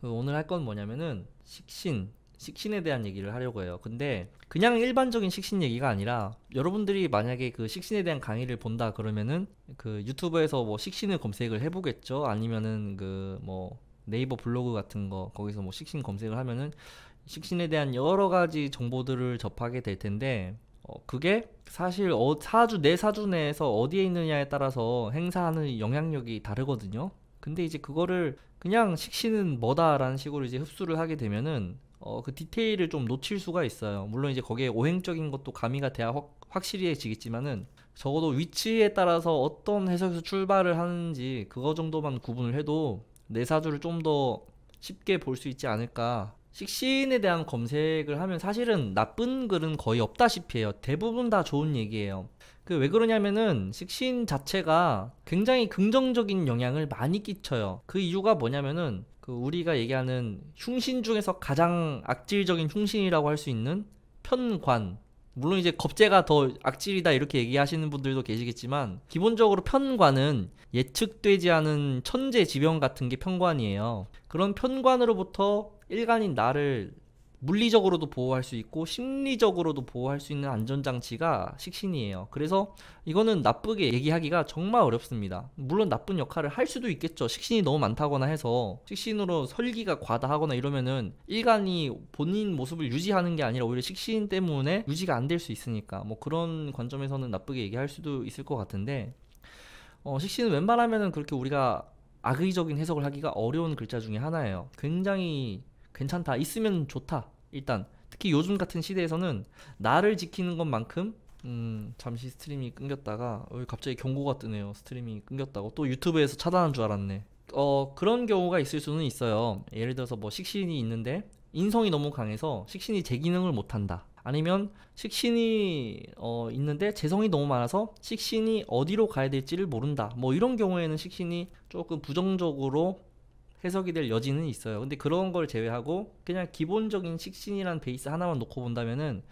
그 오늘 할 건 뭐냐면은 식신, 식신에 대한 얘기를 하려고 해요. 근데 그냥 일반적인 식신 얘기가 아니라 여러분들이 만약에 그 식신에 대한 강의를 본다 그러면은 그 유튜브에서 뭐 식신을 검색을 해보겠죠. 아니면은 그 뭐 네이버 블로그 같은 거 거기서 뭐 식신 검색을 하면은 식신에 대한 여러 가지 정보들을 접하게 될 텐데 어, 그게 사실 어, 사주 내 사주 내에서 어디에 있느냐에 따라서 행사하는 영향력이 다르거든요. 근데 이제 그거를 그냥 식신은 뭐다라는 식으로 이제 흡수를 하게 되면은 어, 그 디테일을 좀 놓칠 수가 있어요. 물론 이제 거기에 오행적인 것도 가미가 돼야 확, 확실해지겠지만은 적어도 위치에 따라서 어떤 해석에서 출발을 하는지 그거 정도만 구분을 해도 내 사주를 좀 더 쉽게 볼 수 있지 않을까. 식신에 대한 검색을 하면 사실은 나쁜 글은 거의 없다시피 해요. 대부분 다 좋은 얘기예요. 그왜 그러냐면은 식신 자체가 굉장히 긍정적인 영향을 많이 끼쳐요. 그 이유가 뭐냐면은 그 우리가 얘기하는 흉신 중에서 가장 악질적인 흉신이라고 할 수 있는 편관. 물론 이제 겁재가 더 악질이다 이렇게 얘기하시는 분들도 계시겠지만 기본적으로 편관은 예측되지 않은 천재 지병 같은 게 편관이에요. 그런 편관으로부터 일간인 나를 물리적으로도 보호할 수 있고 심리적으로도 보호할 수 있는 안전장치가 식신이에요. 그래서 이거는 나쁘게 얘기하기가 정말 어렵습니다. 물론 나쁜 역할을 할 수도 있겠죠. 식신이 너무 많다거나 해서 식신으로 설기가 과다하거나 이러면은 일간이 본인 모습을 유지하는 게 아니라 오히려 식신 때문에 유지가 안 될 수 있으니까 뭐 그런 관점에서는 나쁘게 얘기할 수도 있을 것 같은데 어, 식신은 웬만하면은 그렇게 우리가 악의적인 해석을 하기가 어려운 글자 중에 하나예요. 굉장히 괜찮다. 있으면 좋다. 일단 특히 요즘 같은 시대에서는 나를 지키는 것만큼 음, 잠시 스트림이 끊겼다가 어, 갑자기 경고가 뜨네요. 스트림이 끊겼다고 또 유튜브에서 차단한 줄 알았네. 어 그런 경우가 있을 수는 있어요. 예를 들어서 뭐 식신이 있는데 인성이 너무 강해서 식신이 제 기능을 못한다. 아니면 식신이 어, 있는데 재성이 너무 많아서 식신이 어디로 가야 될지를 모른다. 뭐 이런 경우에는 식신이 조금 부정적으로 해석이 될 여지는 있어요. 근데 그런 걸 제외하고 그냥 기본적인 식신이란 베이스 하나만 놓고 본다면은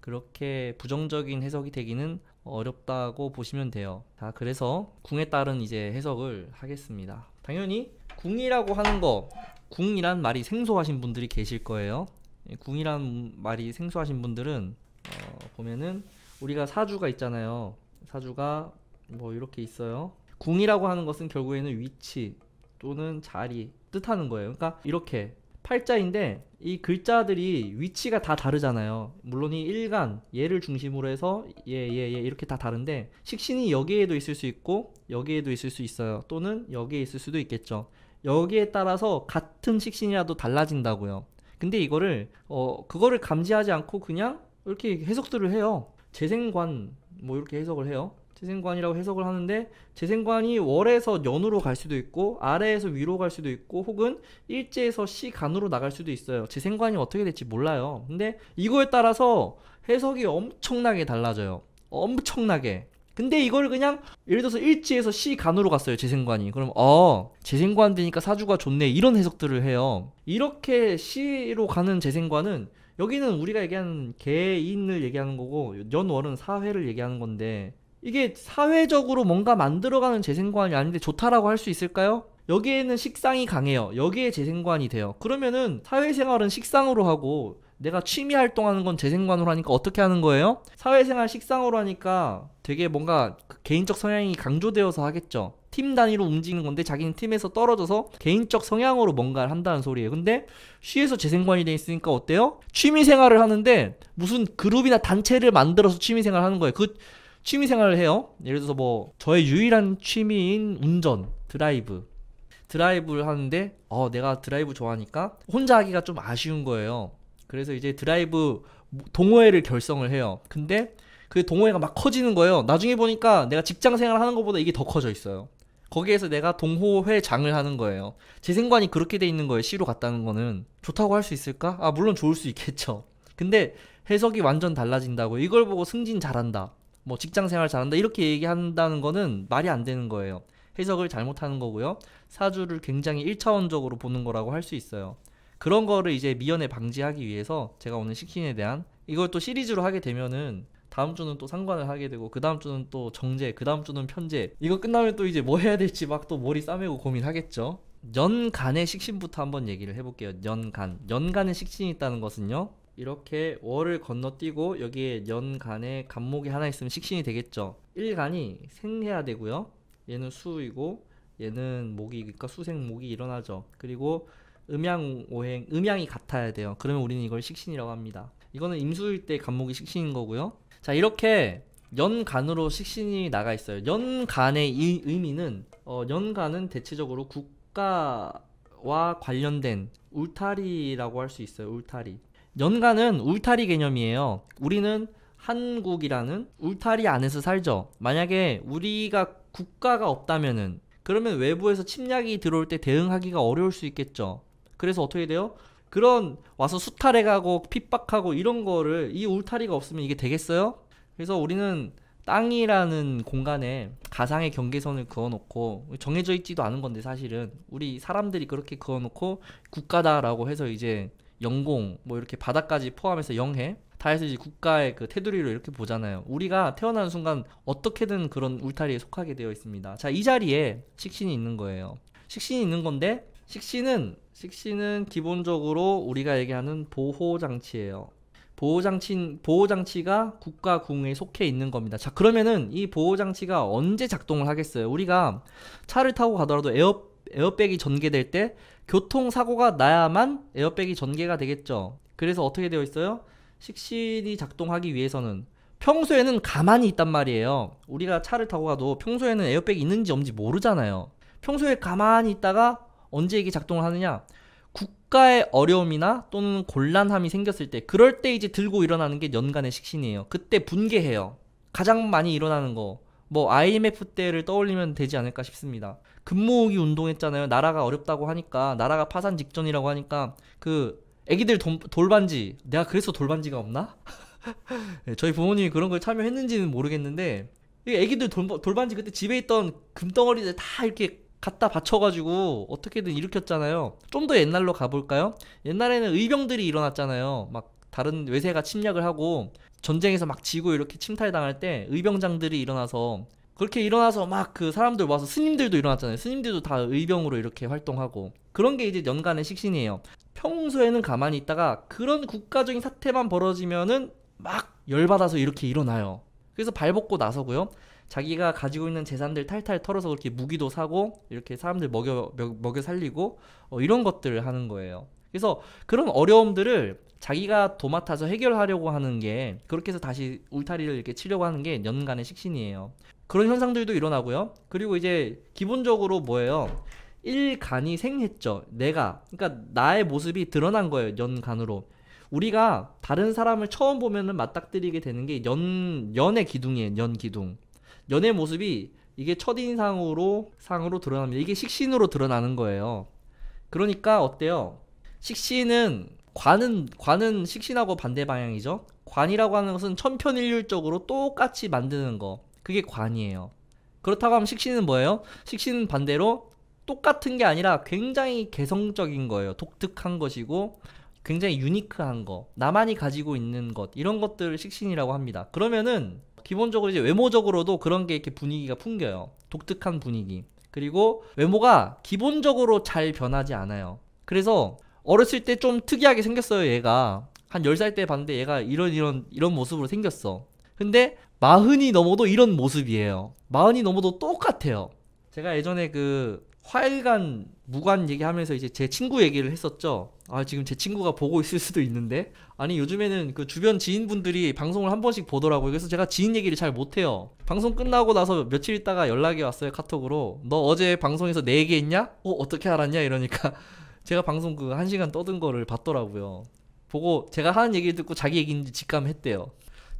그렇게 부정적인 해석이 되기는 어렵다고 보시면 돼요. 자, 그래서 궁에 따른 이제 해석을 하겠습니다. 당연히 궁이라고 하는 거, 궁이란 말이 생소하신 분들이 계실 거예요. 예, 궁이란 말이 생소하신 분들은 어, 보면은 우리가 사주가 있잖아요. 사주가 뭐 이렇게 있어요. 궁이라고 하는 것은 결국에는 위치, 또는 자리 뜻하는 거예요. 그러니까 이렇게 팔자인데 이 글자들이 위치가 다 다르잖아요. 물론 이 일간 얘를 중심으로 해서 얘얘얘 얘, 얘 이렇게 다 다른데 식신이 여기에도 있을 수 있고 여기에도 있을 수 있어요. 또는 여기에 있을 수도 있겠죠. 여기에 따라서 같은 식신이라도 달라진다고요. 근데 이거를 어 그거를 감지하지 않고 그냥 이렇게 해석들을 해요. 재생관 뭐 이렇게 해석을 해요. 재생관이라고 해석을 하는데 재생관이 월에서 연으로 갈 수도 있고 아래에서 위로 갈 수도 있고 혹은 일제에서 시간으로 나갈 수도 있어요. 재생관이 어떻게 될지 몰라요. 근데 이거에 따라서 해석이 엄청나게 달라져요. 엄청나게. 근데 이걸 그냥 예를 들어서 일지에서 시간으로 갔어요 재생관이 그럼 어 재생관 되니까 사주가 좋네 이런 해석들을 해요 이렇게 시로 가는 재생관은 여기는 우리가 얘기하는 개인을 얘기하는 거고 연월은 사회를 얘기하는 건데 이게 사회적으로 뭔가 만들어가는 재생관이 아닌데 좋다라고 할 수 있을까요? 여기에는 식상이 강해요. 여기에 재생관이 돼요. 그러면은 사회생활은 식상으로 하고 내가 취미 활동하는 건 재생관으로 하니까 어떻게 하는 거예요? 사회생활 식상으로 하니까 되게 뭔가 그 개인적 성향이 강조되어서 하겠죠. 팀 단위로 움직이는 건데 자기는 팀에서 떨어져서 개인적 성향으로 뭔가를 한다는 소리예요. 근데 쉬에서 재생관이 돼 있으니까 어때요? 취미 생활을 하는데 무슨 그룹이나 단체를 만들어서 취미 생활을 하는 거예요. 그 취미 생활을 해요. 예를 들어서 뭐 저의 유일한 취미인 운전, 드라이브. 드라이브를 하는데 어 내가 드라이브 좋아하니까 혼자 하기가 좀 아쉬운 거예요. 그래서 이제 드라이브 동호회를 결성을 해요. 근데 그 동호회가 막 커지는 거예요. 나중에 보니까 내가 직장 생활하는 것보다 이게 더 커져 있어요. 거기에서 내가 동호회장을 하는 거예요. 재생관이 그렇게 돼 있는 거예요. C로 갔다는 거는 좋다고 할 수 있을까? 아 물론 좋을 수 있겠죠. 근데 해석이 완전 달라진다고 이걸 보고 승진 잘한다. 뭐 직장 생활 잘한다 이렇게 얘기한다는 거는 말이 안 되는 거예요. 해석을 잘못하는 거고요. 사주를 굉장히 1차원적으로 보는 거라고 할 수 있어요. 그런 거를 이제 미연에 방지하기 위해서 제가 오늘 식신에 대한 이걸 또 시리즈로 하게 되면은 다음 주는 또 상관을 하게 되고 그 다음 주는 또 정제 그 다음 주는 편제 이거 끝나면 또 이제 뭐 해야 될지 막 또 머리 싸매고 고민하겠죠 연간의 식신부터 한번 얘기를 해볼게요 연간 연간의 식신이 있다는 것은요 이렇게 월을 건너뛰고 여기에 년간의 간목이 하나 있으면 식신이 되겠죠. 일간이 생해야 되고요. 얘는 수이고 얘는 목이 그러니까 수생목이 일어나죠. 그리고 음양 오행 음양이 같아야 돼요. 그러면 우리는 이걸 식신이라고 합니다. 이거는 임수일 때 간목이 식신인 거고요. 자 이렇게 연간으로 식신이 나가 있어요. 연간의 이, 의미는 어, 연간은 대체적으로 국가와 관련된 울타리라고 할 수 있어요. 울타리. 연간은 울타리 개념이에요. 우리는 한국이라는 울타리 안에서 살죠. 만약에 우리가 국가가 없다면은 그러면 외부에서 침략이 들어올 때 대응하기가 어려울 수 있겠죠. 그래서 어떻게 돼요? 그런 와서 수탈해 가고 핍박하고 이런 거를 이 울타리가 없으면 이게 되겠어요? 그래서 우리는 땅이라는 공간에 가상의 경계선을 그어놓고 정해져 있지도 않은 건데 사실은 우리 사람들이 그렇게 그어놓고 국가다라고 해서 이제 영공 뭐 이렇게 바닥까지 포함해서 영해 다 해서 이제 국가의 그 테두리로 이렇게 보잖아요. 우리가 태어나는 순간 어떻게든 그런 울타리에 속하게 되어 있습니다. 자, 이 자리에 식신이 있는 거예요. 식신이 있는 건데 식신은 식신은 기본적으로 우리가 얘기하는 보호 장치예요. 보호장치, 보호장치가 국가궁에 속해 있는 겁니다. 자, 그러면은 이 보호장치가 언제 작동을 하겠어요? 우리가 차를 타고 가더라도 에어, 에어백이 전개될 때 교통사고가 나야만 에어백이 전개가 되겠죠. 그래서 어떻게 되어 있어요? 식신이 작동하기 위해서는 평소에는 가만히 있단 말이에요. 우리가 차를 타고 가도 평소에는 에어백이 있는지 없는지 모르잖아요. 평소에 가만히 있다가 언제 이게 작동을 하느냐? 국가의 어려움이나 또는 곤란함이 생겼을 때 그럴 때 이제 들고 일어나는 게 연간의 식신이에요. 그때 붕괴해요 가장 많이 일어나는 거. 뭐 IMF 때를 떠올리면 되지 않을까 싶습니다. 금모으기 운동했잖아요. 나라가 어렵다고 하니까 나라가 파산 직전이라고 하니까 그 애기들 돈, 돌반지 내가 그래서 돌반지가 없나? 네, 저희 부모님이 그런 걸 참여했는지는 모르겠는데 애기들 돌, 돌반지 그때 집에 있던 금덩어리들 다 이렇게 갖다 받쳐가지고 어떻게든 일으켰잖아요. 좀 더 옛날로 가볼까요? 옛날에는 의병들이 일어났잖아요. 막 다른 외세가 침략을 하고 전쟁에서 막 지고 이렇게 침탈당할 때 의병장들이 일어나서 그렇게 일어나서 막 그 사람들 와서 스님들도 일어났잖아요. 스님들도 다 의병으로 이렇게 활동하고 그런 게 이제 연간의 식신이에요. 평소에는 가만히 있다가 그런 국가적인 사태만 벌어지면은 막 열받아서 이렇게 일어나요. 그래서 발벗고 나서고요. 자기가 가지고 있는 재산들 탈탈 털어서 그렇게 무기도 사고 이렇게 사람들 먹여 먹여 살리고 어, 이런 것들을 하는 거예요. 그래서 그런 어려움들을 자기가 도맡아서 해결하려고 하는 게 그렇게 해서 다시 울타리를 이렇게 치려고 하는 게 연간의 식신이에요. 그런 현상들도 일어나고요. 그리고 이제 기본적으로 뭐예요? 일간이 생했죠. 내가. 그러니까 나의 모습이 드러난 거예요. 연간으로. 우리가 다른 사람을 처음 보면은 맞닥뜨리게 되는 게 연, 연의 기둥이에요. 연 기둥. 연의 모습이 이게 첫인상으로 상으로 드러납니다. 이게 식신으로 드러나는 거예요. 그러니까 어때요? 식신은 관은 관은 식신하고 반대 방향이죠. 관이라고 하는 것은 천편일률적으로 똑같이 만드는 거. 그게 관이에요. 그렇다고 하면 식신은 뭐예요? 식신은 반대로 똑같은 게 아니라 굉장히 개성적인 거예요. 독특한 것이고 굉장히 유니크한 거, 나만이 가지고 있는 것 이런 것들을 식신이라고 합니다. 그러면은 기본적으로 이제 외모적으로도 그런 게 이렇게 분위기가 풍겨요. 독특한 분위기. 그리고 외모가 기본적으로 잘 변하지 않아요. 그래서 어렸을 때 좀 특이하게 생겼어요, 얘가. 한 10살 때 봤는데 얘가 이런 이런 이런 모습으로 생겼어. 근데 마흔이 넘어도 이런 모습이에요. 마흔이 넘어도 똑같아요. 제가 예전에 그 화일간 무관 얘기하면서 이제 제 친구 얘기를 했었죠. 아 지금 제 친구가 보고 있을 수도 있는데 아니 요즘에는 그 주변 지인분들이 방송을 한 번씩 보더라고요. 그래서 제가 지인 얘기를 잘 못해요. 방송 끝나고 나서 며칠 있다가 연락이 왔어요 카톡으로 너 어제 방송에서 내 네 얘기했냐? 어 어떻게 알았냐 이러니까 제가 방송 그 한 시간 떠든 거를 봤더라고요. 보고 제가 하는 얘기를 듣고 자기 얘기인지 직감했대요.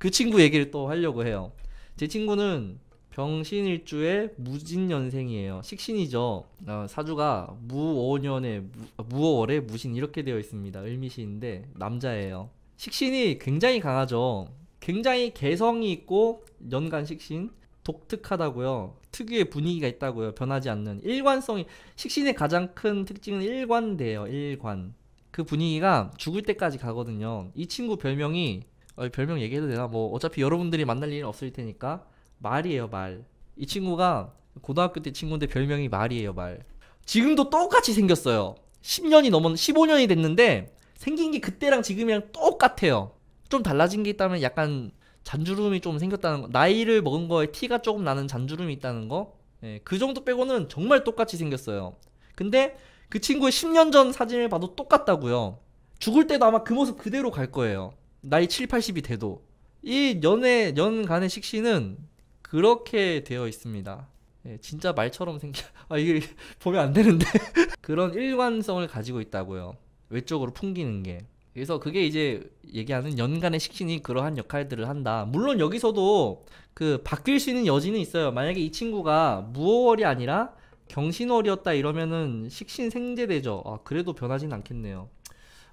그 친구 얘기를 또 하려고 해요. 제 친구는 병신일주에 무진년생이에요. 식신이죠. 어, 사주가 무오년에 무월에 아, 오 무신 이렇게 되어 있습니다. 을미신인데 남자예요. 식신이 굉장히 강하죠. 굉장히 개성이 있고 연간 식신 독특하다고요. 특유의 분위기가 있다고요. 변하지 않는 일관성이 식신의 가장 큰 특징은 일관돼요. 일관. 그 분위기가 죽을 때까지 가거든요. 이 친구 별명이 어, 별명 얘기해도 되나? 뭐 어차피 여러분들이 만날 일은 없을 테니까 말이에요 말. 이 친구가 고등학교 때 친구인데 별명이 말이에요 말. 지금도 똑같이 생겼어요. 10년이 넘은 15년이 됐는데 생긴 게 그때랑 지금이랑 똑같아요. 좀 달라진 게 있다면 약간 잔주름이 좀 생겼다는 거. 나이를 먹은 거에 티가 조금 나는 잔주름이 있다는 거. 예, 그 정도 빼고는 정말 똑같이 생겼어요. 근데 그 친구의 10년 전 사진을 봐도 똑같다고요. 죽을 때도 아마 그 모습 그대로 갈 거예요. 나이 7, 80이 돼도 이 연애 연간의 식신은 그렇게 되어 있습니다. 예, 진짜 말처럼 생겨. 아 이게 보면 안 되는데 그런 일관성을 가지고 있다고요. 외적으로 풍기는 게. 그래서 그게 이제 얘기하는 연간의 식신이 그러한 역할들을 한다. 물론 여기서도 그 바뀔 수 있는 여지는 있어요. 만약에 이 친구가 무월이 아니라 경신월이었다 이러면은 식신 생제되죠 아, 그래도 변하진 않겠네요.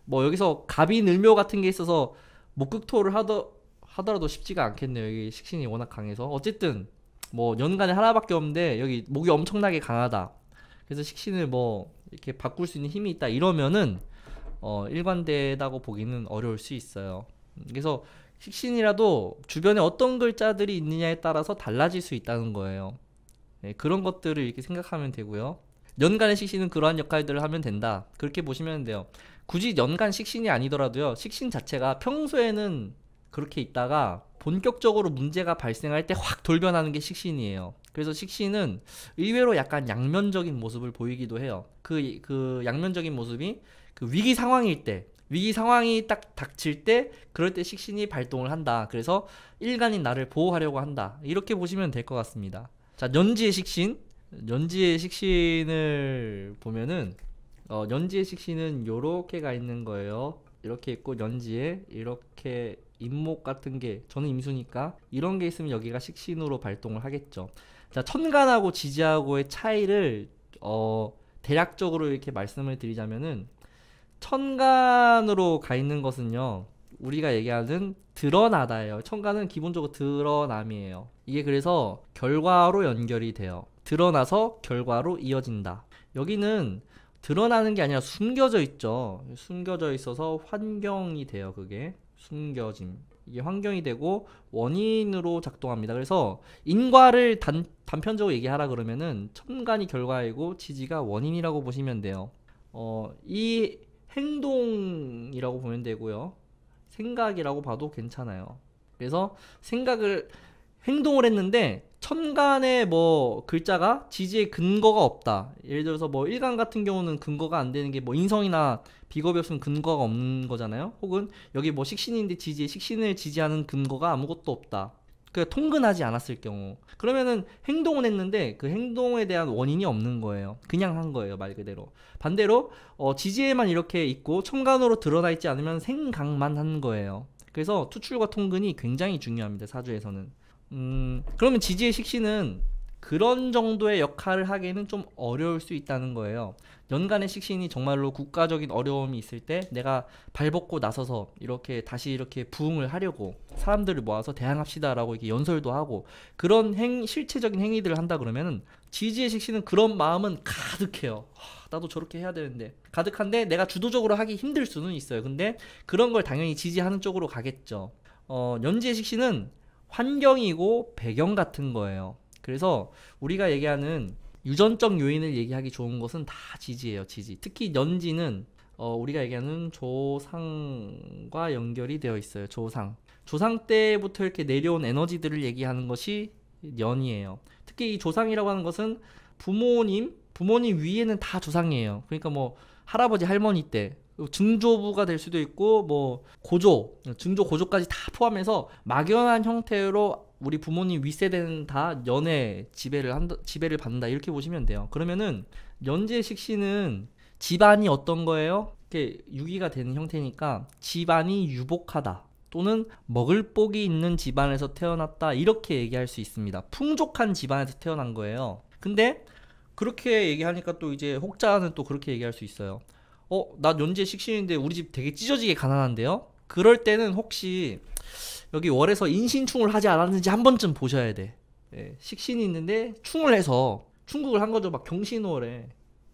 뭐 여기서 갑인 을묘 같은 게 있어서 목극토를 하더, 하더라도 쉽지가 않겠네요. 여기 식신이 워낙 강해서. 어쨌든, 뭐, 연간에 하나밖에 없는데, 여기 목이 엄청나게 강하다. 그래서 식신을 뭐, 이렇게 바꿀 수 있는 힘이 있다. 이러면은, 어, 일관되다고 보기는 어려울 수 있어요. 음, 그래서 식신이라도 주변에 어떤 글자들이 있느냐에 따라서 달라질 수 있다는 거예요. 네, 그런 것들을 이렇게 생각하면 되고요. 연간의 식신은 그러한 역할들을 하면 된다. 그렇게 보시면 돼요. 굳이 연간 식신이 아니더라도요. 식신 자체가 평소에는 그렇게 있다가 본격적으로 문제가 발생할 때 확 돌변하는 게 식신이에요. 그래서 식신은 의외로 약간 양면적인 모습을 보이기도 해요. 그, 그 양면적인 모습이 그 위기 상황일 때, 위기 상황이 딱 닥칠 때, 그럴 때 식신이 발동을 한다. 그래서 일간인 나를 보호하려고 한다. 이렇게 보시면 될 것 같습니다. 자, 연지의 식신. 연지의 식신을 보면은 어, 연지의 식신은 요렇게가 있는 거예요. 이렇게 있고 연지에 이렇게 임목 같은 게 저는 임수니까 이런 게 있으면 여기가 식신으로 발동을 하겠죠. 자 천간하고 지지하고의 차이를 어, 대략적으로 이렇게 말씀을 드리자면은 천간으로 가 있는 것은요 우리가 얘기하는 드러나다예요. 천간은 기본적으로 드러남이에요. 이게 그래서 결과로 연결이 돼요. 드러나서 결과로 이어진다. 여기는 드러나는 게 아니라 숨겨져 있죠. 숨겨져 있어서 환경이 돼요. 그게 숨겨짐. 이게 환경이 되고 원인으로 작동합니다. 그래서 인과를 단, 단편적으로 얘기하라 그러면은 첨간이 결과이고 지지가 원인이라고 보시면 돼요. 어, 이 행동이라고 보면 되고요. 생각이라고 봐도 괜찮아요. 그래서 생각을 행동을 했는데 천간에 뭐 글자가 지지의 근거가 없다. 예를 들어서 뭐 일간 같은 경우는 근거가 안 되는 게 뭐 인성이나 비겁이 없으면 근거가 없는 거잖아요. 혹은 여기 뭐 식신인데 지지 식신을 지지하는 근거가 아무것도 없다. 그 통근하지 않았을 경우 그러면은 행동은 했는데 그 행동에 대한 원인이 없는 거예요 그냥 한 거예요 말 그대로 반대로 어, 지지에만 이렇게 있고 천간으로 드러나 있지 않으면 생각만 한 거예요 그래서 투출과 통근이 굉장히 중요합니다 사주에서는 음, 그러면 지지의 식신은 그런 정도의 역할을 하기에는 좀 어려울 수 있다는 거예요. 연간의 식신이 정말로 국가적인 어려움이 있을 때 내가 발벗고 나서서 이렇게 다시 이렇게 부흥을 하려고 사람들을 모아서 대항합시다라고 이렇게 연설도 하고 그런 행 실체적인 행위들을 한다 그러면은 지지의 식신은 그런 마음은 가득해요. 나도 저렇게 해야 되는데 가득한데 내가 주도적으로 하기 힘들 수는 있어요. 근데 그런 걸 당연히 지지하는 쪽으로 가겠죠. 어, 연지의 식신은 환경이고 배경 같은 거예요. 그래서 우리가 얘기하는 유전적 요인을 얘기하기 좋은 것은 다 지지예요, 지지. 특히 연지는 어, 우리가 얘기하는 조상과 연결이 되어 있어요, 조상. 조상 때부터 이렇게 내려온 에너지들을 얘기하는 것이 연이에요. 특히 이 조상이라고 하는 것은 부모님, 부모님 위에는 다 조상이에요. 그러니까 뭐 할아버지, 할머니 때 증조부가될 수도 있고 뭐 고조, 증조 고조까지 다 포함해서 막연한 형태로 우리 부모님 윗세대는 다 연애 지배를 한다, 지배를 받는다 이렇게 보시면 돼요. 그러면은 연재식 씨는 집안이 어떤 거예요? 이렇게 유기가 되는 형태니까 집안이 유복하다. 또는 먹을 복이 있는 집안에서 태어났다 이렇게 얘기할 수 있습니다. 풍족한 집안에서 태어난 거예요. 근데 그렇게 얘기하니까 또 이제 혹자는 또 그렇게 얘기할 수 있어요. 어, 나 연재 식신인데 우리 집 되게 찢어지게 가난한데요? 그럴 때는 혹시 여기 월에서 인신충을 하지 않았는지 한 번쯤 보셔야 돼. 예, 식신이 있는데 충을 해서 충국을 한 거죠. 막 경신월에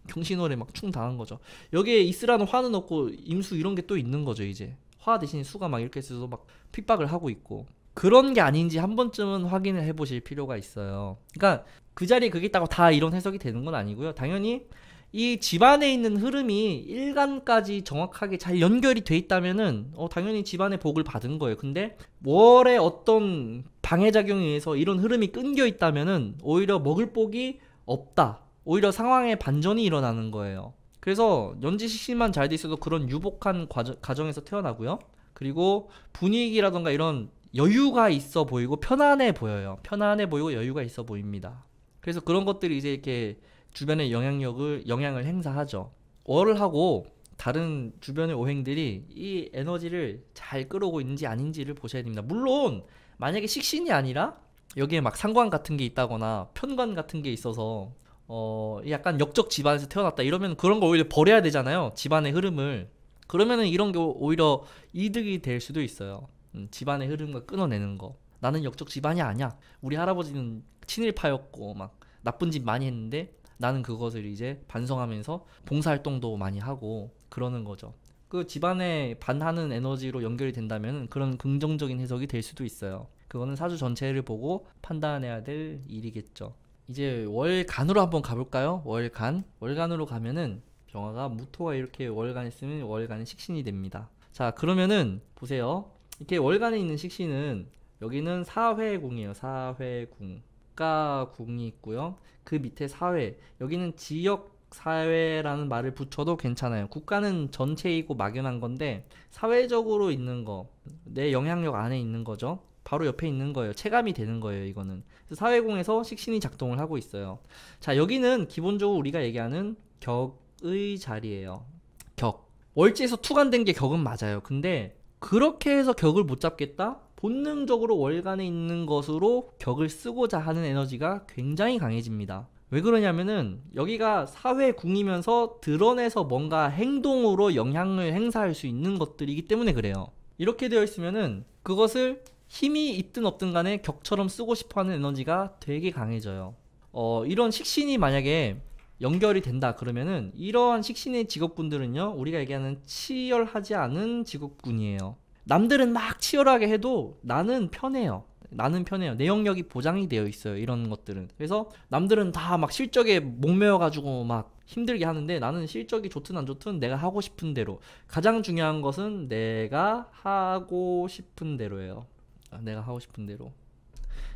경신월에 막 충 당한 거죠. 여기에 이스라는 화는 없고 임수 이런 게 또 있는 거죠. 이제 화 대신 수가 막 이렇게 있어서 막 핍박을 하고 있고 그런 게 아닌지 한 번쯤은 확인을 해보실 필요가 있어요. 그러니까 그 자리에 그게 있다고 다 이런 해석이 되는 건 아니고요. 당연히 이 집안에 있는 흐름이 일간까지 정확하게 잘 연결이 돼 있다면은 어, 당연히 집안의 복을 받은 거예요. 근데 월에 어떤 방해작용에 의해서 이런 흐름이 끊겨 있다면은 오히려 먹을 복이 없다. 오히려 상황에 반전이 일어나는 거예요. 그래서 연지식심만 잘 돼 있어도 그런 유복한 과정, 가정에서 태어나고요. 그리고 분위기라던가 이런 여유가 있어 보이고 편안해 보여요. 편안해 보이고 여유가 있어 보입니다. 그래서 그런 것들이 이제 이렇게 주변의 영향력을 영향을 행사하죠. 월을 하고 다른 주변의 오행들이 이 에너지를 잘 끌어오고 있는지 아닌지를 보셔야 됩니다. 물론 만약에 식신이 아니라 여기에 막 상관 같은 게 있다거나 편관 같은 게 있어서 어 약간 역적 집안에서 태어났다 이러면 그런 거 오히려 버려야 되잖아요. 집안의 흐름을 그러면은 이런 게 오히려 이득이 될 수도 있어요. 음, 집안의 흐름과 끊어내는 거. 나는 역적 집안이 아니야. 우리 할아버지는 친일파였고 막 나쁜 짓 많이 했는데 나는 그것을 이제 반성하면서 봉사활동도 많이 하고 그러는 거죠. 그 집안에 반하는 에너지로 연결이 된다면 그런 긍정적인 해석이 될 수도 있어요. 그거는 사주 전체를 보고 판단해야 될 일이겠죠. 이제 월간으로 한번 가볼까요? 월간. 월간으로 가면은 병화가 무토와 이렇게 월간에 으면 월간은 식신이 됩니다. 자, 그러면은 보세요. 이렇게 월간에 있는 식신은 여기는 사회궁이에요. 사회궁. 국가궁이 있고요. 그 밑에 사회, 여기는 지역 사회라는 말을 붙여도 괜찮아요. 국가는 전체이고 막연한 건데 사회적으로 있는 거, 내 영향력 안에 있는 거죠. 바로 옆에 있는 거예요. 체감이 되는 거예요, 이거는. 사회공에서 식신이 작동을 하고 있어요. 자, 여기는 기본적으로 우리가 얘기하는 격의 자리예요. 격. 월지에서 투간된 게 격은 맞아요. 근데 그렇게 해서 격을 못 잡겠다? 본능적으로 월간에 있는 것으로 격을 쓰고자 하는 에너지가 굉장히 강해집니다. 왜 그러냐면은 여기가 사회궁이면서 드러내서 뭔가 행동으로 영향을 행사할 수 있는 것들이기 때문에 그래요. 이렇게 되어 있으면은 그것을 힘이 있든 없든 간에 격처럼 쓰고 싶어 하는 에너지가 되게 강해져요. 어, 이런 식신이 만약에 연결이 된다 그러면은 이러한 식신의 직업군들은요 우리가 얘기하는 치열하지 않은 직업군이에요 남들은 막 치열하게 해도 나는 편해요. 나는 편해요. 내 영역이 보장이 되어 있어요. 이런 것들은. 그래서 남들은 다 막 실적에 목매어가지고 막 힘들게 하는데 나는 실적이 좋든 안 좋든 내가 하고 싶은 대로. 가장 중요한 것은 내가 하고 싶은 대로예요. 아, 내가 하고 싶은 대로.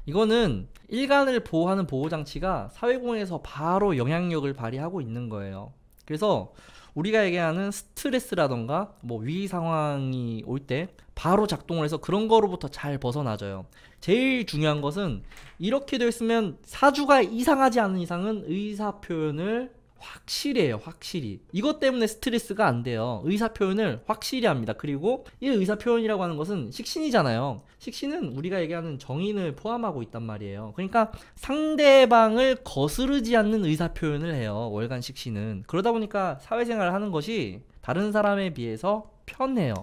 이거는 일간을 보호하는 보호장치가 사회공헌에서 바로 영향력을 발휘하고 있는 거예요. 그래서 우리가 얘기하는 스트레스라던가 뭐 위기 상황이 올 때 바로 작동을 해서 그런 거로부터 잘 벗어나져요. 제일 중요한 것은 이렇게 되어 있으면 사주가 이상하지 않은 이상은 의사 표현을 확실해요, 확실히. 이것 때문에 스트레스가 안 돼요. 의사 표현을 확실히 합니다. 그리고 이 의사 표현이라고 하는 것은 식신이잖아요. 식신은 우리가 얘기하는 정인을 포함하고 있단 말이에요. 그러니까 상대방을 거스르지 않는 의사 표현을 해요. 월간 식신은. 그러다 보니까 사회생활을 하는 것이 다른 사람에 비해서 편해요.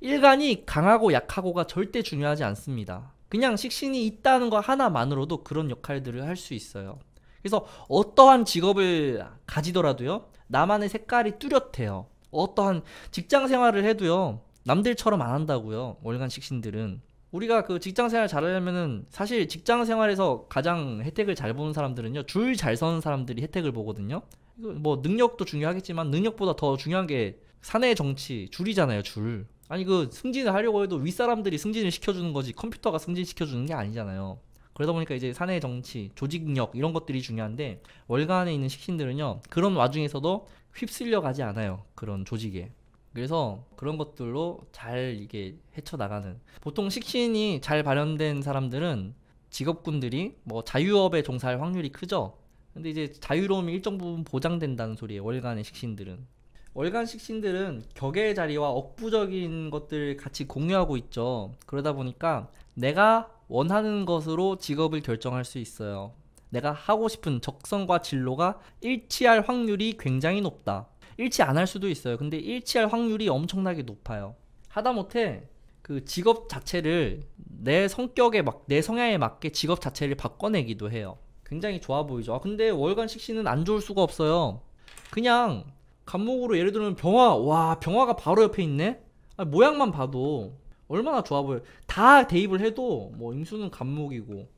일간이 강하고 약하고가 절대 중요하지 않습니다. 그냥 식신이 있다는 거 하나만으로도 그런 역할들을 할 수 있어요. 그래서 어떠한 직업을 가지더라도요. 나만의 색깔이 뚜렷해요. 어떠한 직장 생활을 해도요. 남들처럼 안 한다고요. 월간식 신들은. 우리가 그 직장 생활 잘하려면은 사실 직장 생활에서 가장 혜택을 잘 보는 사람들은요. 줄잘 서는 사람들이 혜택을 보거든요. 뭐 능력도 중요하겠지만 능력보다 더 중요한 게 사내 정치 줄이잖아요, 줄. 아니 그 승진을 하려고 해도 윗사람들이 승진을 시켜주는 거지 컴퓨터가 승진시켜주는 게 아니잖아요 그러다 보니까 이제 사내 정치, 조직력 이런 것들이 중요한데 월간에 있는 식신들은요 그런 와중에서도 휩쓸려 가지 않아요 그런 조직에. 그래서 그런 것들로 잘 이게 헤쳐나가는 보통 식신이 잘 발현된 사람들은 직업군들이 뭐 자유업에 종사할 확률이 크죠 근데 이제 자유로움이 일정 부분 보장된다는 소리예요 월간의 식신들은 월간 식신들은 격의 자리와 억부적인 것들을 같이 공유하고 있죠 그러다 보니까 내가 원하는 것으로 직업을 결정할 수 있어요. 내가 하고 싶은 적성과 진로가 일치할 확률이 굉장히 높다. 일치 안 할 수도 있어요. 근데 일치할 확률이 엄청나게 높아요. 하다못해 그 직업 자체를 내 성격에 막, 내 성향에 맞게 직업 자체를 바꿔내기도 해요. 굉장히 좋아 보이죠. 아, 근데 월간 식신은 안 좋을 수가 없어요. 그냥 감목으로 예를 들면 병화, 와, 병화가 바로 옆에 있네? 아, 모양만 봐도 얼마나 좋아 보여. 다 대입을 해도 뭐 임수는 감목이고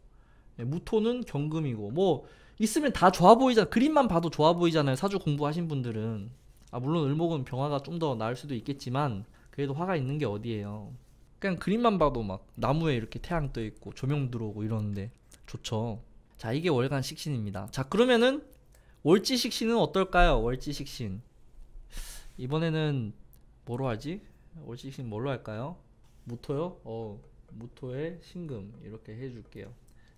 예, 무토는 경금이고 뭐 있으면 다 좋아 보이잖아. 그림만 봐도 좋아 보이잖아요. 사주 공부하신 분들은. 아 물론 을목은 병화가 좀 더 나을 수도 있겠지만 그래도 화가 있는 게 어디예요. 그냥 그림만 봐도 막 나무에 이렇게 태양 떠 있고 조명 들어오고 이러는데 좋죠. 자 이게 월간 식신입니다. 자 그러면은 월지 식신은 어떨까요? 월지 식신 이번에는 뭐로 하지? 월지 식신 뭘로 할까요? 모토요? 어, 모토의 신금 이렇게 해줄게요.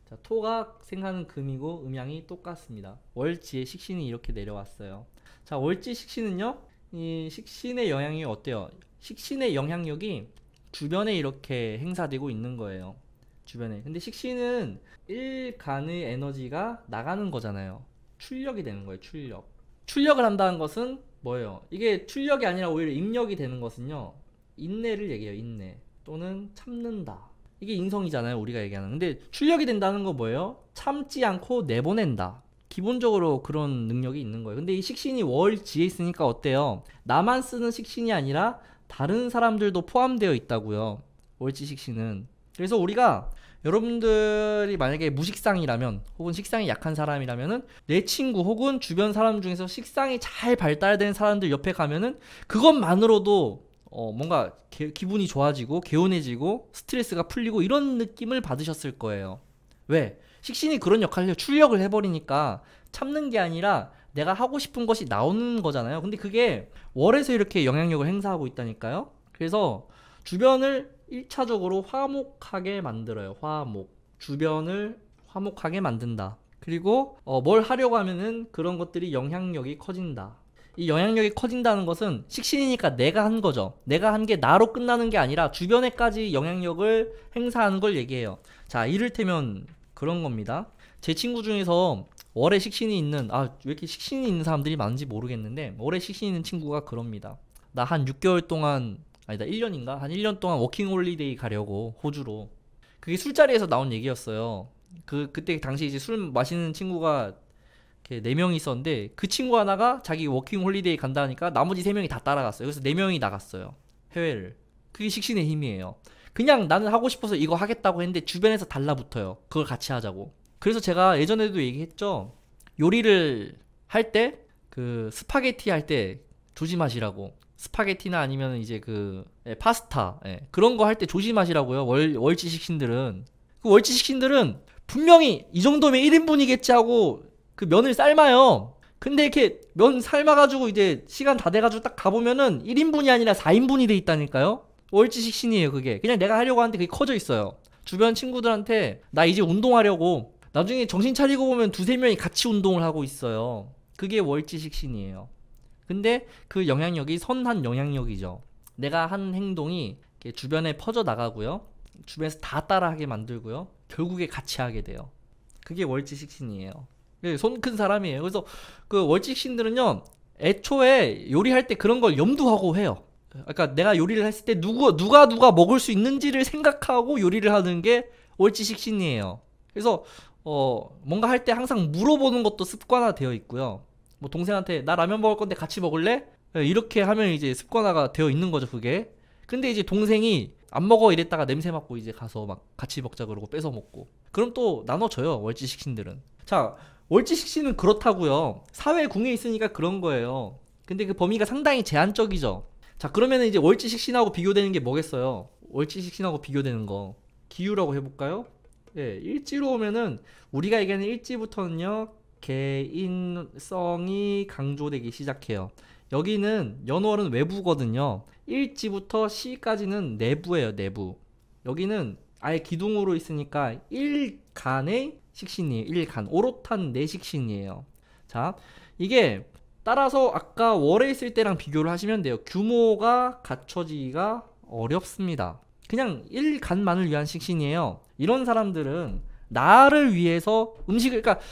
자, 토가 생하는 금이고 음양이 똑같습니다. 월지의 식신이 이렇게 내려왔어요. 자, 월지 식신은요. 이 식신의 영향이 어때요? 식신의 영향력이 주변에 이렇게 행사되고 있는 거예요. 주변에. 근데 식신은 일간의 에너지가 나가는 거잖아요. 출력이 되는 거예요. 출력. 출력을 한다는 것은 뭐예요? 이게 출력이 아니라 오히려 입력이 되는 것은요. 인내를 얘기해요. 인내. 또는 참는다. 이게 인성이잖아요. 우리가 얘기하는. 근데 출력이 된다는 거 뭐예요? 참지 않고 내보낸다. 기본적으로 그런 능력이 있는 거예요. 근데 이 식신이 월지에 있으니까 어때요? 나만 쓰는 식신이 아니라 다른 사람들도 포함되어 있다고요. 월지 식신은. 그래서 우리가 여러분들이 만약에 무식상이라면 혹은 식상이 약한 사람이라면은 내 친구 혹은 주변 사람 중에서 식상이 잘 발달된 사람들 옆에 가면은 그것만으로도 어, 뭔가 개, 기분이 좋아지고 개운해지고 스트레스가 풀리고 이런 느낌을 받으셨을 거예요. 왜? 식신이 그런 역할을 출력을 해버리니까 참는 게 아니라 내가 하고 싶은 것이 나오는 거잖아요. 근데 그게 월에서 이렇게 영향력을 행사하고 있다니까요. 그래서 주변을 1차적으로 화목하게 만들어요. 화목. 주변을 화목하게 만든다. 그리고 어, 뭘 하려고 하면은 그런 것들이 영향력이 커진다. 이 영향력이 커진다는 것은 식신이니까 내가 한 거죠. 내가 한 게 나로 끝나는 게 아니라 주변에까지 영향력을 행사하는 걸 얘기해요. 자, 이를테면 그런 겁니다. 제 친구 중에서 월에 식신이 있는 아 왜 이렇게 식신이 있는 사람들이 많은지 모르겠는데 월에 식신이 있는 친구가 그럽니다. 나 한 6개월 동안 아니다 1년인가 한 1년 동안 워킹 홀리데이 가려고 호주로 그게 술자리에서 나온 얘기였어요. 그 그때 당시 이제 술 마시는 친구가 이렇게 네 명이 있었는데 그 친구 하나가 자기 워킹 홀리데이 간다니까 하 나머지 세 명이 다 따라갔어요. 그래서 네 명이 나갔어요. 해외를. 그게 식신의 힘이에요. 그냥 나는 하고 싶어서 이거 하겠다고 했는데 주변에서 달라붙어요. 그걸 같이 하자고. 그래서 제가 예전에도 얘기했죠. 요리를 할 때 그 스파게티 할 때 조심하시라고. 스파게티나 아니면 이제 그 예, 파스타 예, 그런 거 할 때 조심하시라고요. 월 월지 식신들은 그 월지 식신들은 분명히 이 정도면 1인분이겠지 하고 그 면을 삶아요. 근데 이렇게 면 삶아가지고 이제 시간 다 돼가지고 딱 가보면은 1인분이 아니라 4인분이 돼 있다니까요? 월지식신이에요, 그게. 그냥 내가 하려고 하는데 그게 커져 있어요. 주변 친구들한테 나 이제 운동하려고 나중에 정신 차리고 보면 두세 명이 같이 운동을 하고 있어요. 그게 월지식신이에요. 근데 그 영향력이 선한 영향력이죠. 내가 한 행동이 주변에 퍼져 나가고요. 주변에서 다 따라하게 만들고요. 결국에 같이 하게 돼요. 그게 월지식신이에요. 예, 네, 손큰 사람이에요. 그래서 그 월직신들은요, 애초에 요리할 때 그런 걸 염두하고 해요. 그까 그러니까 내가 요리를 했을 때 누구 누가 누가 먹을 수 있는지를 생각하고 요리를 하는 게 월지식신이에요. 그래서 어 뭔가 할 때 항상 물어보는 것도 습관화되어 있고요. 뭐 동생한테 나 라면 먹을 건데 같이 먹을래? 네, 이렇게 하면 이제 습관화가 되어 있는 거죠 그게. 근데 이제 동생이 안 먹어 이랬다가 냄새 맡고 이제 가서 막 같이 먹자 그러고 뺏어 먹고. 그럼 또 나눠줘요 월지식신들은. 자 월지식 씨는 그렇다고요. 사회 궁에 있으니까 그런 거예요. 근데 그 범위가 상당히 제한적이죠. 자 그러면 이제 월지식 신하고 비교되는 게 뭐겠어요? 월지식 신하고 비교되는 거 기유라고 해볼까요? 예, 일지로 오면은 우리가 얘기하는 일지부터는요 개인성이 강조되기 시작해요. 여기는 연월은 외부거든요. 일지부터 시까지는 내부예요, 내부. 여기는 아예 기둥으로 있으니까 일간의 네 식신이에요. 1간. 오롯한 내식신이에요. 자, 이게 따라서 아까 월에 있을 때랑 비교를 하시면 돼요. 규모가 갖춰지기가 어렵습니다. 그냥 1간만을 위한 식신이에요. 이런 사람들은 나를 위해서 음식을, 그러니까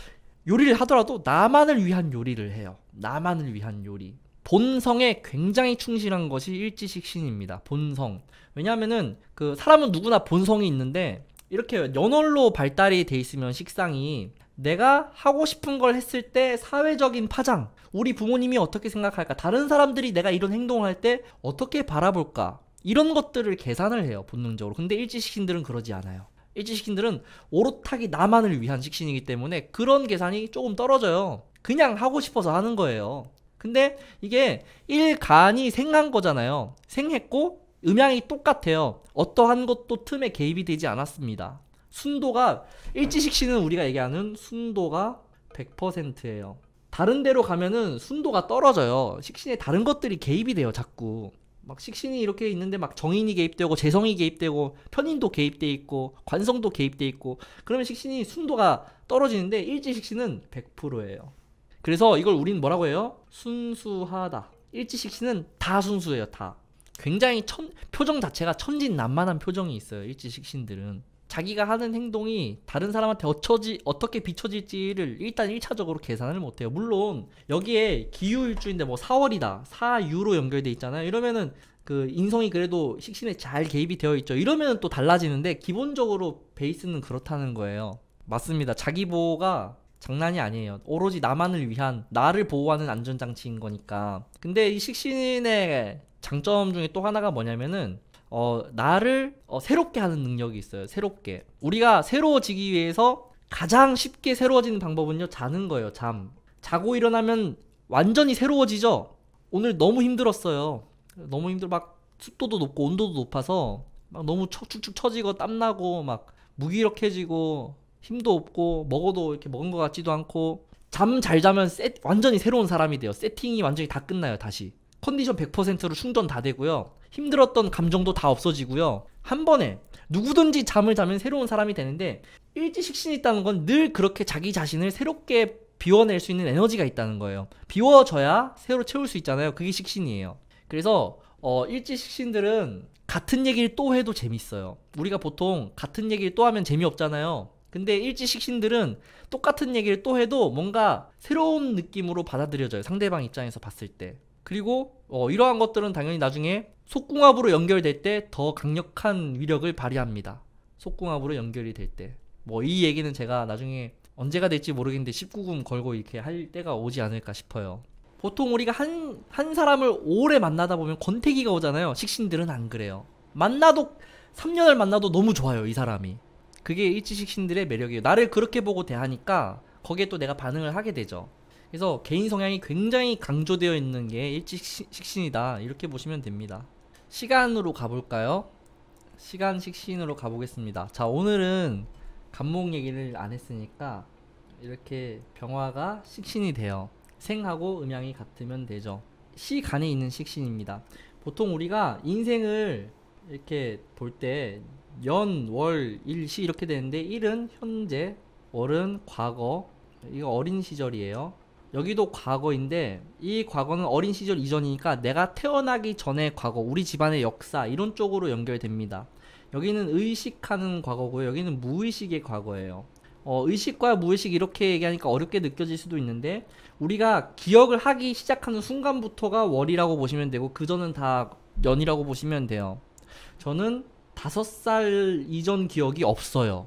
요리를 하더라도 나만을 위한 요리를 해요. 나만을 위한 요리. 본성에 굉장히 충실한 것이 일지식신입니다. 본성. 왜냐하면은 그 사람은 누구나 본성이 있는데 이렇게 연월로 발달이 돼 있으면 식상이 내가 하고 싶은 걸 했을 때 사회적인 파장 우리 부모님이 어떻게 생각할까 다른 사람들이 내가 이런 행동을 할 때 어떻게 바라볼까 이런 것들을 계산을 해요 본능적으로 근데 일지식신들은 그러지 않아요 일지식신들은 오롯하기 나만을 위한 식신이기 때문에 그런 계산이 조금 떨어져요 그냥 하고 싶어서 하는 거예요 근데 이게 일간이 생한 거잖아요 생했고 음향이 똑같아요. 어떠한 것도 틈에 개입이 되지 않았습니다. 순도가 일지식 시는 우리가 얘기하는 순도가 100%예요. 다른 데로 가면은 순도가 떨어져요. 식신에 다른 것들이 개입이 돼요, 자꾸. 막 식신이 이렇게 있는데 막 정인이 개입되고 재성이 개입되고 편인도 개입돼 있고 관성도 개입돼 있고 그러면 식신이 순도가 떨어지는데 일지 식신은 100%예요. 그래서 이걸 우리는 뭐라고 해요? 순수하다. 일지 식신은 다순수예요 다. 굉장히 천, 표정 자체가 천진난만한 표정이 있어요. 일지식신들은. 자기가 하는 행동이 다른 사람한테 어처지, 어떻게 비춰질지를 일단 1차적으로 계산을 못해요. 물론 여기에 기후일주인데 뭐 4월이다. 4유로 연결돼 있잖아요. 이러면은 그 인성이 그래도 식신에 잘 개입이 되어 있죠. 이러면 은또 달라지는데 기본적으로 베이스는 그렇다는 거예요. 맞습니다. 자기 보호가 장난이 아니에요. 오로지 나만을 위한 나를 보호하는 안전장치인 거니까. 근데 이 식신의 장점 중에 또 하나가 뭐냐면은 어, 나를 어, 새롭게 하는 능력이 있어요. 새롭게. 우리가 새로워지기 위해서 가장 쉽게 새로워지는 방법은요, 자는 거예요, 잠. 자고 일어나면 완전히 새로워지죠? 오늘 너무 힘들었어요. 너무 힘들어. 막 습도도 높고 온도도 높아서 막 너무 쳐, 축축 처지고 땀나고 막 무기력해지고 힘도 없고 먹어도 이렇게 먹은 것 같지도 않고 잠 잘 자면 세, 완전히 새로운 사람이 돼요. 세팅이 완전히 다 끝나요, 다시. 컨디션 100%로 충전 다 되고요. 힘들었던 감정도 다 없어지고요. 한 번에 누구든지 잠을 자면 새로운 사람이 되는데 일지식신이 있다는 건 늘 그렇게 자기 자신을 새롭게 비워낼 수 있는 에너지가 있다는 거예요. 비워져야 새로 채울 수 있잖아요. 그게 식신이에요. 그래서 어, 일지식신들은 같은 얘기를 또 해도 재밌어요. 우리가 보통 같은 얘기를 또 하면 재미없잖아요. 근데 일지식신들은 똑같은 얘기를 또 해도 뭔가 새로운 느낌으로 받아들여져요. 상대방 입장에서 봤을 때. 그리고 어, 이러한 것들은 당연히 나중에 속궁합으로 연결될 때 더 강력한 위력을 발휘합니다. 속궁합으로 연결이 될 때. 뭐 이 얘기는 제가 나중에 언제가 될지 모르겠는데 19금 걸고 이렇게 할 때가 오지 않을까 싶어요. 보통 우리가 한, 한 사람을 오래 만나다 보면 권태기가 오잖아요. 식신들은 안 그래요. 만나도, 3년을 만나도 너무 좋아요, 이 사람이. 그게 일지식신들의 매력이에요. 나를 그렇게 보고 대하니까 거기에 또 내가 반응을 하게 되죠. 그래서 개인 성향이 굉장히 강조되어 있는 게 일찍 식신이다 이렇게 보시면 됩니다 시간으로 가볼까요? 시간 식신으로 가보겠습니다 자 오늘은 감목 얘기를 안 했으니까 이렇게 병화가 식신이 돼요 생하고 음양이 같으면 되죠 시간에 있는 식신입니다 보통 우리가 인생을 이렇게 볼 때 연, 월, 일, 시 이렇게 되는데 일은 현재, 월은 과거 이거 어린 시절이에요 여기도 과거인데 이 과거는 어린 시절 이전이니까 내가 태어나기 전의 과거, 우리 집안의 역사 이런 쪽으로 연결됩니다. 여기는 의식하는 과거고요. 여기는 무의식의 과거예요. 어, 의식과 무의식 이렇게 얘기하니까 어렵게 느껴질 수도 있는데 우리가 기억을 하기 시작하는 순간부터가 월이라고 보시면 되고 그전은 다 연이라고 보시면 돼요. 저는 5살 이전 기억이 없어요.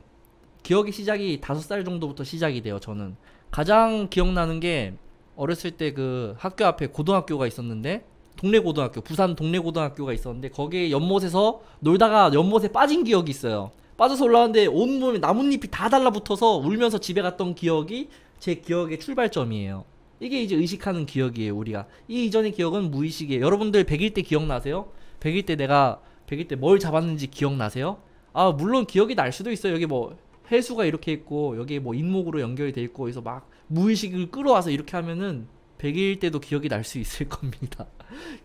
기억의 시작이 5살 정도부터 시작이 돼요. 저는 가장 기억나는 게 어렸을 때 그 학교 앞에 고등학교가 있었는데 동네 고등학교 부산 동네 고등학교가 있었는데 거기에 연못에서 놀다가 연못에 빠진 기억이 있어요. 빠져서 올라왔는데 온몸에 나뭇잎이 다 달라붙어서 울면서 집에 갔던 기억이 제 기억의 출발점이에요. 이게 이제 의식하는 기억이에요, 우리가. 이 이전의 기억은 무의식이에요. 여러분들 100일 때 기억나세요? 100일 때 내가 100일 때 뭘 잡았는지 기억나세요? 아, 물론 기억이 날 수도 있어요. 여기 뭐 해수가 이렇게 있고 여기에 뭐 인목으로 연결이 돼 있고 해서막 무의식을 끌어와서 이렇게 하면은 100일 때도 기억이 날 수 있을 겁니다.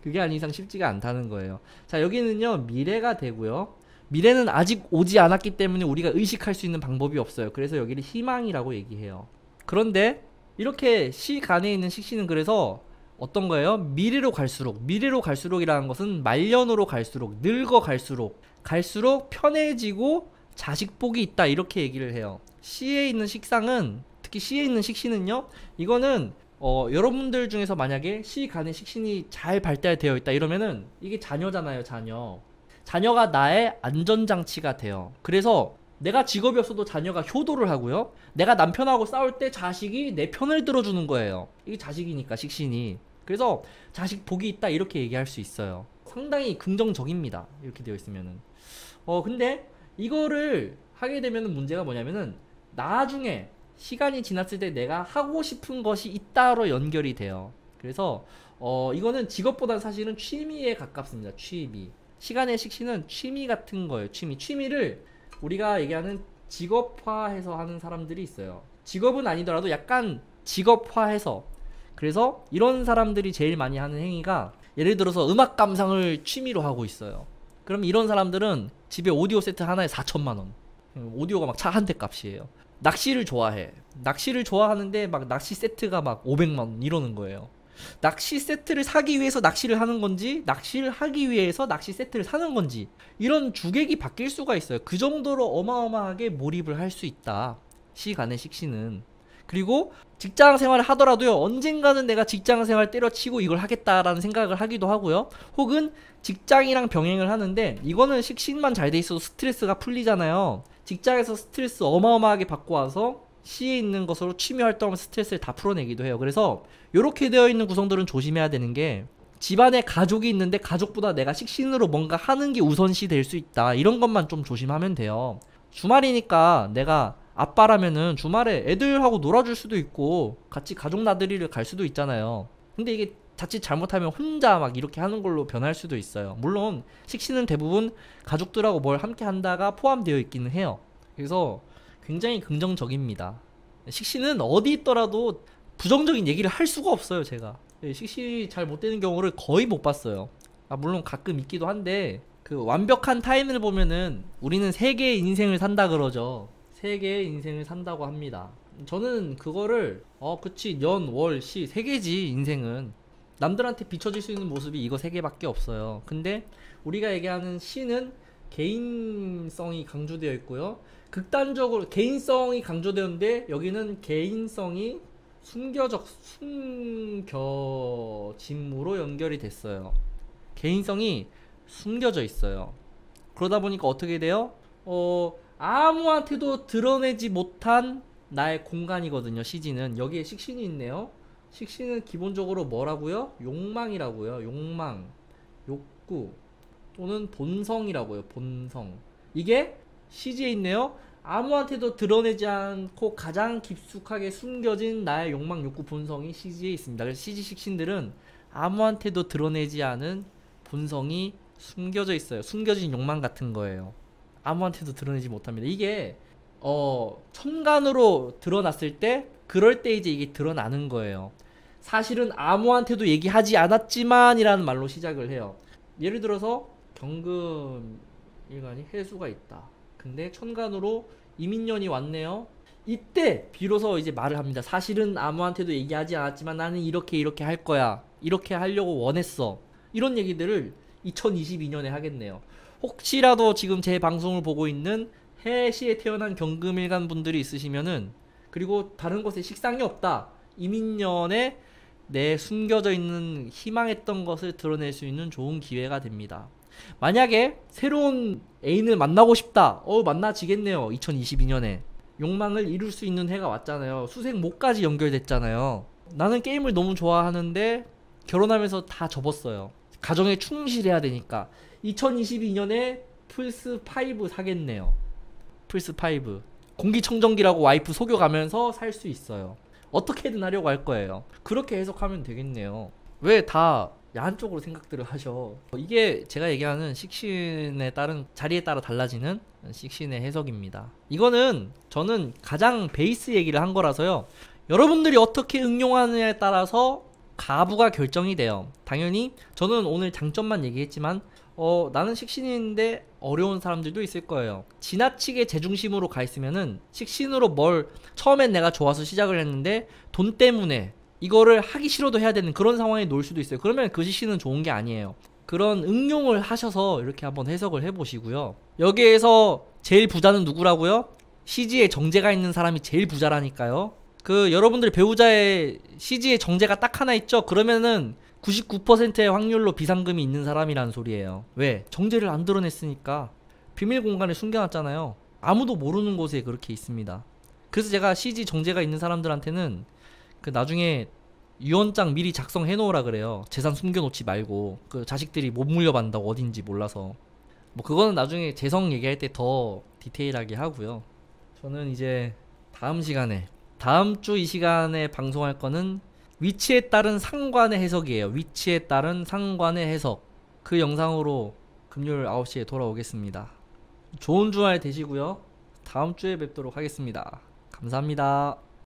그게 아닌 이상 쉽지가 않다는 거예요. 자, 여기는요, 미래가 되고요. 미래는 아직 오지 않았기 때문에 우리가 의식할 수 있는 방법이 없어요. 그래서 여기를 희망이라고 얘기해요. 그런데 이렇게 시간에 있는 식시는 그래서 어떤 거예요? 미래로 갈수록, 미래로 갈수록이라는 것은 말년으로 갈수록, 늙어 갈수록, 갈수록 편해지고 자식복이 있다 이렇게 얘기를 해요. 시에 있는 식상은 특히 시에 있는 식신은요. 이거는 어, 여러분들 중에서 만약에 시 간의 식신이 잘 발달되어 있다 이러면은 이게 자녀잖아요, 자녀. 자녀가 나의 안전장치가 돼요. 그래서 내가 직업이 없어도 자녀가 효도를 하고요. 내가 남편하고 싸울 때 자식이 내 편을 들어주는 거예요. 이게 자식이니까, 식신이. 그래서 자식 복이 있다 이렇게 얘기할 수 있어요. 상당히 긍정적입니다. 이렇게 되어 있으면은. 어, 근데 이거를 하게 되면 문제가 뭐냐면은 나중에 시간이 지났을 때 내가 하고 싶은 것이 있다로 연결이 돼요. 그래서 어 이거는 직업보다는 사실은 취미에 가깝습니다. 취미. 시간의 식신은 취미 같은 거예요. 취미. 취미를 우리가 얘기하는 직업화해서 하는 사람들이 있어요. 직업은 아니더라도 약간 직업화해서 그래서 이런 사람들이 제일 많이 하는 행위가 예를 들어서 음악 감상을 취미로 하고 있어요. 그럼 이런 사람들은 집에 오디오 세트 하나에 4천만 원. 오디오가 막 차 한 대 값이에요. 낚시를 좋아해. 낚시를 좋아하는데 막 낚시 세트가 막 500만 원 이러는 거예요. 낚시 세트를 사기 위해서 낚시를 하는 건지, 낚시를 하기 위해서 낚시 세트를 사는 건지, 이런 주객이 바뀔 수가 있어요. 그 정도로 어마어마하게 몰입을 할 수 있다. 시간의 식신은. 그리고 직장 생활을 하더라도요, 언젠가는 내가 직장 생활 때려치고 이걸 하겠다라는 생각을 하기도 하고요. 혹은 직장이랑 병행을 하는데, 이거는 식신만 잘 돼 있어도 스트레스가 풀리잖아요. 직장에서 스트레스 어마어마하게 받고 와서 시에 있는 것으로 취미 활동하면 스트레스를 다 풀어내기도 해요. 그래서 이렇게 되어 있는 구성들은 조심해야 되는 게 집안에 가족이 있는데 가족보다 내가 식신으로 뭔가 하는 게 우선시 될 수 있다. 이런 것만 좀 조심하면 돼요. 주말이니까 내가 아빠라면은 주말에 애들하고 놀아줄 수도 있고 같이 가족 나들이를 갈 수도 있잖아요. 근데 이게 자칫 잘못하면 혼자 막 이렇게 하는 걸로 변할 수도 있어요. 물론 식신은 대부분 가족들하고 뭘 함께 한다가 포함되어 있기는 해요. 그래서 굉장히 긍정적입니다. 식신은 어디 있더라도 부정적인 얘기를 할 수가 없어요, 제가. 예, 식신이 잘 못되는 경우를 거의 못 봤어요. 아, 물론 가끔 있기도 한데 그 완벽한 타인을 보면은 우리는 세 개의 인생을 산다 그러죠. 세개의 인생을 산다고 합니다. 저는 그거를 어 그치 연, 월, 시 세개지 인생은 남들한테 비춰질 수 있는 모습이 이거 세개밖에 없어요. 근데 우리가 얘기하는 시는 개인성이 강조되어 있고요. 극단적으로 개인성이 강조되는데 었 여기는 개인성이 숨겨적 숨겨짐으로 연결이 됐어요. 개인성이 숨겨져 있어요. 그러다 보니까 어떻게 돼요? 어 아무한테도 드러내지 못한 나의 공간이거든요. 시지는 여기에 식신이 있네요. 식신은 기본적으로 뭐라고요? 욕망이라고요. 욕망, 욕구 또는 본성이라고요. 본성. 이게 시지에 있네요. 아무한테도 드러내지 않고 가장 깊숙하게 숨겨진 나의 욕망, 욕구, 본성이 시지에 있습니다. 그래서 시지 식신들은 아무한테도 드러내지 않은 본성이 숨겨져 있어요. 숨겨진 욕망 같은 거예요. 아무한테도 드러내지 못합니다. 이게 어 첨간으로 드러났을 때 그럴 때 이제 이게 드러나는 거예요. 사실은 아무한테도 얘기하지 않았지만이라는 말로 시작을 해요. 예를 들어서 경금 일간이 해수가 있다. 근데 천간으로 이민년이 왔네요. 이때 비로소 이제 말을 합니다. 사실은 아무한테도 얘기하지 않았지만 나는 이렇게 이렇게 할 거야. 이렇게 하려고 원했어. 이런 얘기들을 2022년에 하겠네요. 혹시라도 지금 제 방송을 보고 있는 해시에 태어난 경금일간 분들이 있으시면은 그리고 다른 곳에 식상이 없다. 이민년에 내 숨겨져 있는 희망했던 것을 드러낼 수 있는 좋은 기회가 됩니다. 만약에 새로운 애인을 만나고 싶다. 어 만나지겠네요. 2022년에 욕망을 이룰 수 있는 해가 왔잖아요. 수색 목까지 연결됐잖아요. 나는 게임을 너무 좋아하는데 결혼하면서 다 접었어요. 가정에 충실해야 되니까 2022년에 플스5 사겠네요. 플스5. 공기청정기라고 와이프 속여가면서 살 수 있어요. 어떻게든 하려고 할 거예요. 그렇게 해석하면 되겠네요. 왜 다 야한 쪽으로 생각들을 하셔? 이게 제가 얘기하는 식신에 따른 자리에 따라 달라지는 식신의 해석입니다. 이거는 저는 가장 베이스 얘기를 한 거라서요. 여러분들이 어떻게 응용하느냐에 따라서 가부가 결정이 돼요. 당연히 저는 오늘 장점만 얘기했지만 어, 나는 식신인데 어려운 사람들도 있을 거예요. 지나치게 제중심으로 가 있으면은 식신으로 뭘 처음엔 내가 좋아서 시작을 했는데 돈 때문에 이거를 하기 싫어도 해야 되는 그런 상황에 놓을 수도 있어요. 그러면 그 식신은 좋은 게 아니에요. 그런 응용을 하셔서 이렇게 한번 해석을 해보시고요. 여기에서 제일 부자는 누구라고요? 시지에 정제가 있는 사람이 제일 부자라니까요. 그 여러분들 배우자의 시지에 정제가 딱 하나 있죠? 그러면은 99%의 확률로 비상금이 있는 사람이란 소리예요. 왜? 정제를 안 드러냈으니까 비밀 공간에 숨겨놨잖아요. 아무도 모르는 곳에 그렇게 있습니다. 그래서 제가 CG 정제가 있는 사람들한테는 그 나중에 유언장 미리 작성해 놓으라 그래요. 재산 숨겨놓지 말고 그 자식들이 못 물려받는다고 어딘지 몰라서 뭐 그거는 나중에 재성 얘기할 때 더 디테일하게 하고요. 저는 이제 다음 시간에 다음 주 이 시간에 방송할 거는 위치에 따른 상관의 해석이에요. 위치에 따른 상관의 해석. 그 영상으로 금요일 9시에 돌아오겠습니다. 좋은 주말 되시고요. 다음 주에 뵙도록 하겠습니다. 감사합니다.